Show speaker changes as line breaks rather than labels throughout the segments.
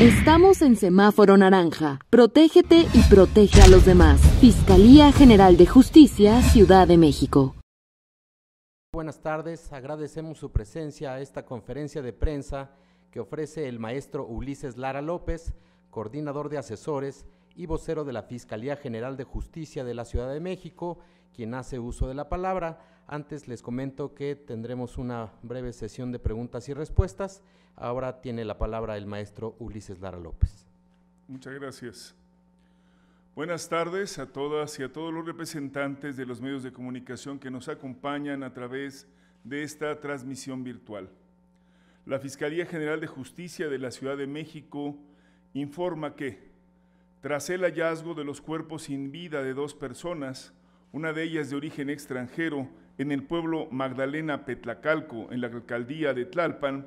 Estamos en semáforo naranja. Protégete y protege a los demás. Fiscalía General de Justicia, Ciudad de México. Buenas tardes, agradecemos su presencia a esta conferencia de prensa que ofrece el maestro Ulises Lara López, coordinador de asesores y vocero de la Fiscalía General de Justicia de la Ciudad de México, quien hace uso de la palabra. Antes les comento que tendremos una breve sesión de preguntas y respuestas. Ahora tiene la palabra el maestro Ulises Lara López.
Muchas gracias. Buenas tardes a todas y a todos los representantes de los medios de comunicación que nos acompañan a través de esta transmisión virtual. La Fiscalía General de Justicia de la Ciudad de México informa que tras el hallazgo de los cuerpos sin vida de dos personas, una de ellas de origen extranjero, en el pueblo Magdalena Petlacalco, en la alcaldía de Tlalpan,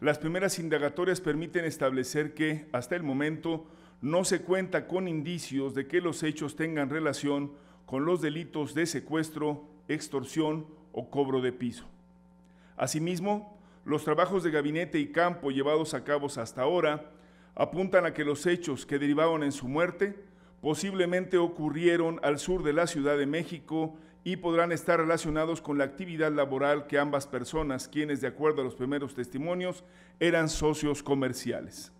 las primeras indagatorias permiten establecer que, hasta el momento, no se cuenta con indicios de que los hechos tengan relación con los delitos de secuestro, extorsión o cobro de piso. Asimismo, los trabajos de gabinete y campo llevados a cabo hasta ahora apuntan a que los hechos que derivaron en su muerte posiblemente ocurrieron al sur de la Ciudad de México y podrán estar relacionados con la actividad laboral que ambas personas, quienes de acuerdo a los primeros testimonios eran socios comerciales.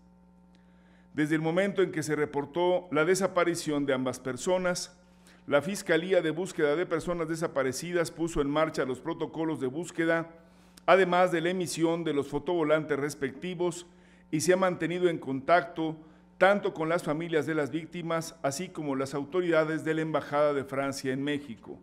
Desde el momento en que se reportó la desaparición de ambas personas, la Fiscalía de Búsqueda de Personas Desaparecidas puso en marcha los protocolos de búsqueda, además de la emisión de los fotovolantes respectivos y se ha mantenido en contacto tanto con las familias de las víctimas, así como las autoridades de la Embajada de Francia en México.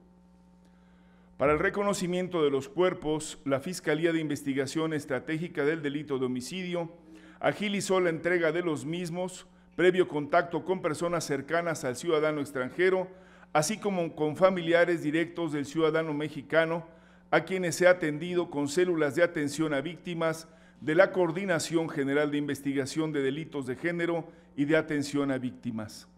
Para el reconocimiento de los cuerpos, la Fiscalía de Investigación Estratégica del Delito de Homicidio agilizó la entrega de los mismos, previo contacto con personas cercanas al ciudadano extranjero, así como con familiares directos del ciudadano mexicano, a quienes se ha atendido con células de atención a víctimas, de la Coordinación General de Investigación de Delitos de Género y de Atención a Víctimas.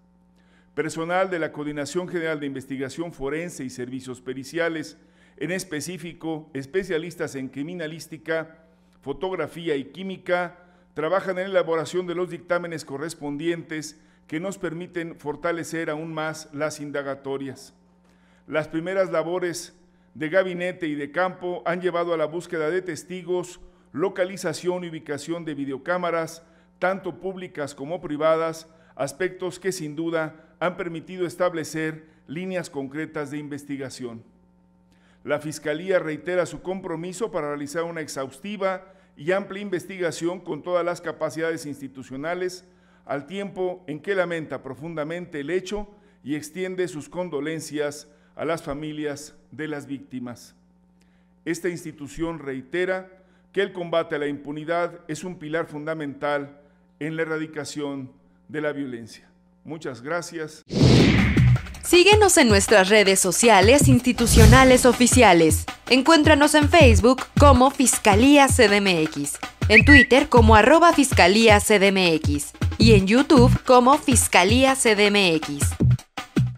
Personal de la Coordinación General de Investigación Forense y Servicios Periciales, en específico especialistas en criminalística, fotografía y química, trabajan en la elaboración de los dictámenes correspondientes que nos permiten fortalecer aún más las indagatorias. Las primeras labores de gabinete y de campo han llevado a la búsqueda de testigos localización y ubicación de videocámaras, tanto públicas como privadas, aspectos que sin duda han permitido establecer líneas concretas de investigación. La Fiscalía reitera su compromiso para realizar una exhaustiva y amplia investigación con todas las capacidades institucionales, al tiempo en que lamenta profundamente el hecho y extiende sus condolencias a las familias de las víctimas. Esta institución reitera que el combate a la impunidad es un pilar fundamental en la erradicación de la violencia. Muchas gracias.
Síguenos en nuestras redes sociales institucionales oficiales. Encuéntranos en Facebook como Fiscalía CDMX, en Twitter como arroba Fiscalía CDMX y en YouTube como Fiscalía CDMX.